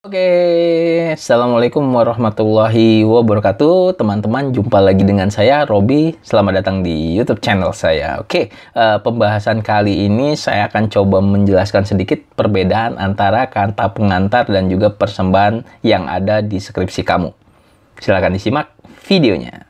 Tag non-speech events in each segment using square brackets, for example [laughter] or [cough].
Oke, Assalamualaikum warahmatullahi wabarakatuh Teman-teman, jumpa lagi dengan saya, Robi Selamat datang di Youtube channel saya Oke, uh, pembahasan kali ini saya akan coba menjelaskan sedikit Perbedaan antara kata pengantar dan juga persembahan yang ada di skripsi kamu Silahkan disimak videonya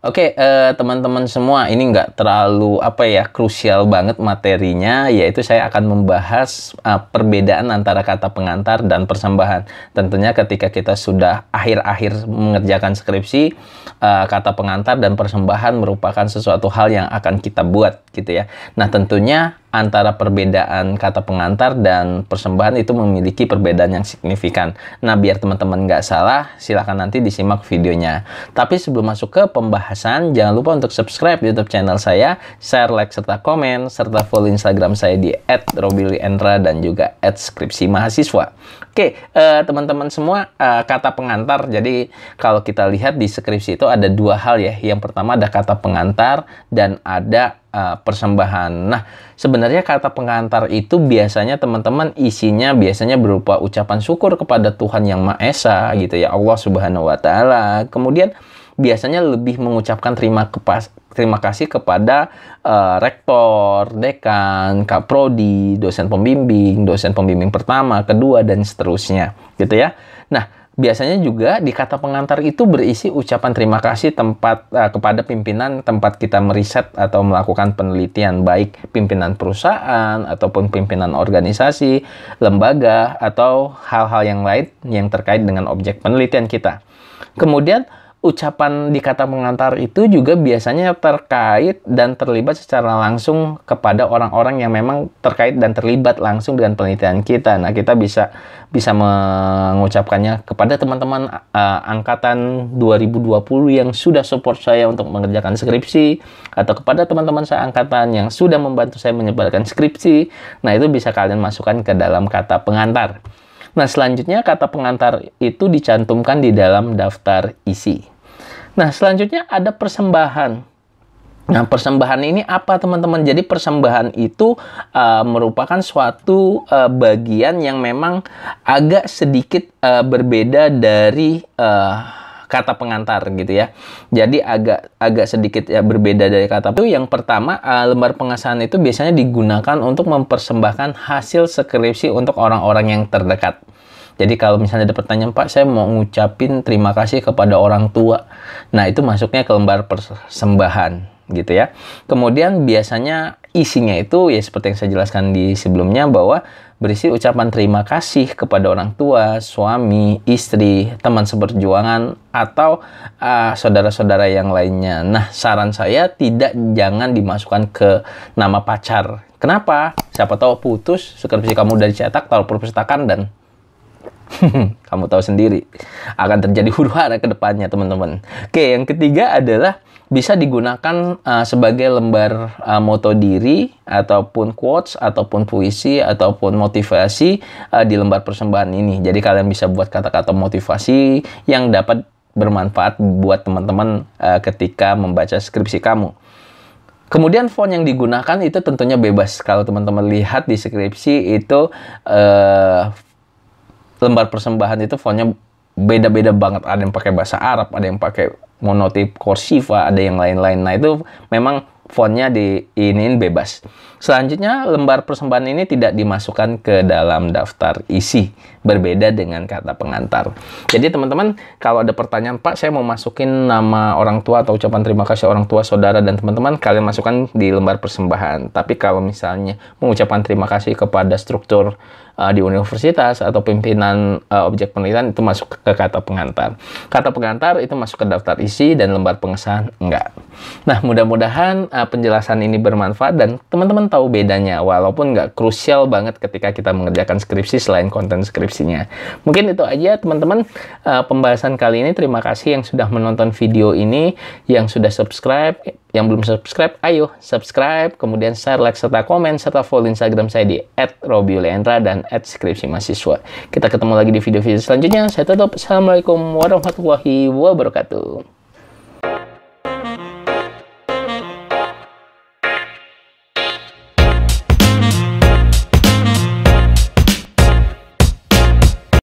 Oke, okay, eh, teman-teman semua, ini nggak terlalu apa ya krusial banget materinya, yaitu saya akan membahas eh, perbedaan antara kata pengantar dan persembahan. Tentunya ketika kita sudah akhir-akhir mengerjakan skripsi, eh, kata pengantar dan persembahan merupakan sesuatu hal yang akan kita buat, gitu ya. Nah, tentunya antara perbedaan kata pengantar dan persembahan itu memiliki perbedaan yang signifikan. Nah, biar teman-teman nggak salah, silahkan nanti disimak videonya. Tapi sebelum masuk ke pembahasan, jangan lupa untuk subscribe YouTube channel saya, share, like, serta komen, serta follow Instagram saya di @robiliendra dan juga @skripsi mahasiswa. Oke, teman eh, teman-teman semua, eh, kata pengantar. Jadi, kalau kita lihat di skripsi itu ada dua hal ya. Yang pertama ada kata pengantar dan ada uh, persembahan. Nah, sebenarnya kata pengantar itu biasanya teman-teman isinya biasanya berupa ucapan syukur kepada Tuhan yang Maha Esa gitu ya, Allah Subhanahu wa taala. Kemudian biasanya lebih mengucapkan terima kepas terima kasih kepada uh, rektor, dekan, kaprodi, dosen pembimbing, dosen pembimbing pertama, kedua dan seterusnya gitu ya. Nah, biasanya juga di kata pengantar itu berisi ucapan terima kasih tempat uh, kepada pimpinan tempat kita meriset atau melakukan penelitian baik pimpinan perusahaan ataupun pimpinan organisasi, lembaga atau hal-hal yang lain yang terkait dengan objek penelitian kita. Kemudian ucapan di kata pengantar itu juga biasanya terkait dan terlibat secara langsung kepada orang-orang yang memang terkait dan terlibat langsung dengan penelitian kita. Nah, kita bisa bisa mengucapkannya kepada teman-teman uh, angkatan 2020 yang sudah support saya untuk mengerjakan skripsi atau kepada teman-teman saya angkatan yang sudah membantu saya menyebarkan skripsi. Nah, itu bisa kalian masukkan ke dalam kata pengantar. Nah, selanjutnya kata pengantar itu dicantumkan di dalam daftar isi. Nah, selanjutnya ada persembahan. Nah, persembahan ini apa, teman-teman? Jadi, persembahan itu uh, merupakan suatu uh, bagian yang memang agak sedikit uh, berbeda dari uh, kata pengantar gitu ya. Jadi agak agak sedikit ya berbeda dari kata itu. Yang pertama lembar pengasahan itu biasanya digunakan untuk mempersembahkan hasil skripsi untuk orang-orang yang terdekat. Jadi kalau misalnya ada pertanyaan, Pak, saya mau ngucapin terima kasih kepada orang tua. Nah, itu masuknya ke lembar persembahan gitu ya. Kemudian biasanya isinya itu ya seperti yang saya jelaskan di sebelumnya bahwa berisi ucapan terima kasih kepada orang tua, suami, istri, teman seperjuangan atau saudara ah, saudara-saudara yang lainnya. Nah, saran saya tidak jangan dimasukkan ke nama pacar. Kenapa? Siapa tahu putus, skripsi kamu dari cetak, taruh perpustakaan dan [laughs] Kamu tahu sendiri, akan terjadi huru hara ke depannya, teman-teman. Oke, yang ketiga adalah bisa digunakan uh, sebagai lembar uh, moto diri ataupun quotes ataupun puisi ataupun motivasi uh, di lembar persembahan ini. Jadi kalian bisa buat kata-kata motivasi yang dapat bermanfaat buat teman-teman uh, ketika membaca skripsi kamu. Kemudian font yang digunakan itu tentunya bebas. Kalau teman-teman lihat di skripsi itu uh, lembar persembahan itu fontnya beda-beda banget. Ada yang pakai bahasa Arab, ada yang pakai monotip kursiva, ada yang lain-lain. Nah, itu memang fontnya di diinin bebas. Selanjutnya, lembar persembahan ini tidak dimasukkan ke dalam daftar isi, berbeda dengan kata pengantar. Jadi teman-teman, kalau ada pertanyaan, Pak, saya mau masukin nama orang tua atau ucapan terima kasih orang tua, saudara, dan teman-teman, kalian masukkan di lembar persembahan. Tapi kalau misalnya mengucapkan terima kasih kepada struktur uh, di universitas atau pimpinan uh, objek penelitian itu masuk ke kata pengantar. Kata pengantar itu masuk ke daftar isi dan lembar pengesahan enggak. Nah, mudah-mudahan eh, uh, penjelasan ini bermanfaat dan teman-teman tahu bedanya walaupun nggak krusial banget ketika kita mengerjakan skripsi selain konten skripsinya. Mungkin itu aja teman-teman uh, pembahasan kali ini. Terima kasih yang sudah menonton video ini, yang sudah subscribe, yang belum subscribe, ayo subscribe, kemudian share, like, serta komen, serta follow Instagram saya di @robiuliandra dan @skripsimahasiswa. Kita ketemu lagi di video-video selanjutnya. Saya tutup. Assalamualaikum warahmatullahi wabarakatuh.